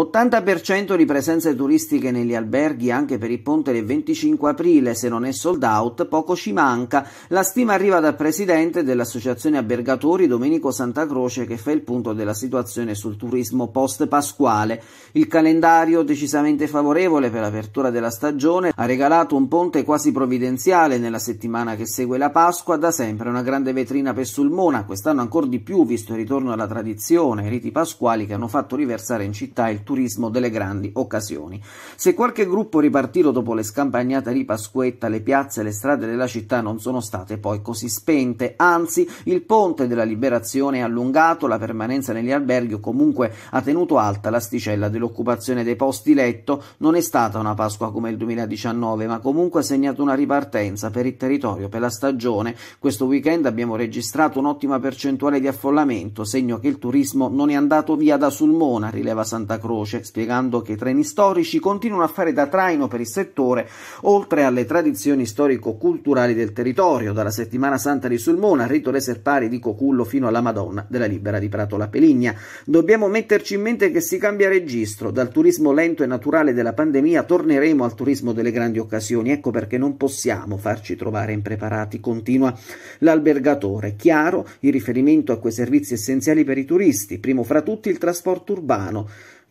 80% di presenze turistiche negli alberghi anche per il ponte del 25 aprile, se non è sold out, poco ci manca. La stima arriva dal presidente dell'Associazione Albergatori Domenico Santa Croce che fa il punto della situazione sul turismo post pasquale. Il calendario decisamente favorevole per l'apertura della stagione ha regalato un ponte quasi provvidenziale nella settimana che segue la Pasqua, da sempre una grande vetrina per Sulmona, quest'anno ancora di più visto il ritorno alla tradizione, i riti pasquali che hanno fatto riversare in città il turismo delle grandi occasioni. Se qualche gruppo ripartito dopo le scampagnate di Pasquetta, le piazze e le strade della città non sono state poi così spente, anzi il ponte della liberazione è allungato, la permanenza negli alberghi o comunque ha tenuto alta l'asticella dell'occupazione dei posti letto, non è stata una Pasqua come il 2019, ma comunque ha segnato una ripartenza per il territorio, per la stagione. Questo weekend abbiamo registrato un'ottima percentuale di affollamento, segno che il turismo non è andato via da Sulmona, rileva Santa Croce Croce, spiegando che i treni storici continuano a fare da traino per il settore, oltre alle tradizioni storico-culturali del territorio, dalla settimana santa di Sulmona al rito dei serpari di Cocullo fino alla Madonna della Libera di Prato la Peligna. Dobbiamo metterci in mente che si cambia registro, dal turismo lento e naturale della pandemia torneremo al turismo delle grandi occasioni, ecco perché non possiamo farci trovare impreparati, continua l'albergatore. Chiaro il riferimento a quei servizi essenziali per i turisti, primo fra tutti il trasporto urbano.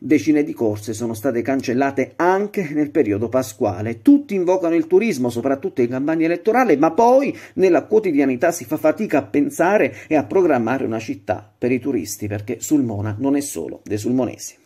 Decine di corse sono state cancellate anche nel periodo pasquale. Tutti invocano il turismo, soprattutto in campagna elettorale, ma poi nella quotidianità si fa fatica a pensare e a programmare una città per i turisti, perché Sulmona non è solo dei sulmonesi.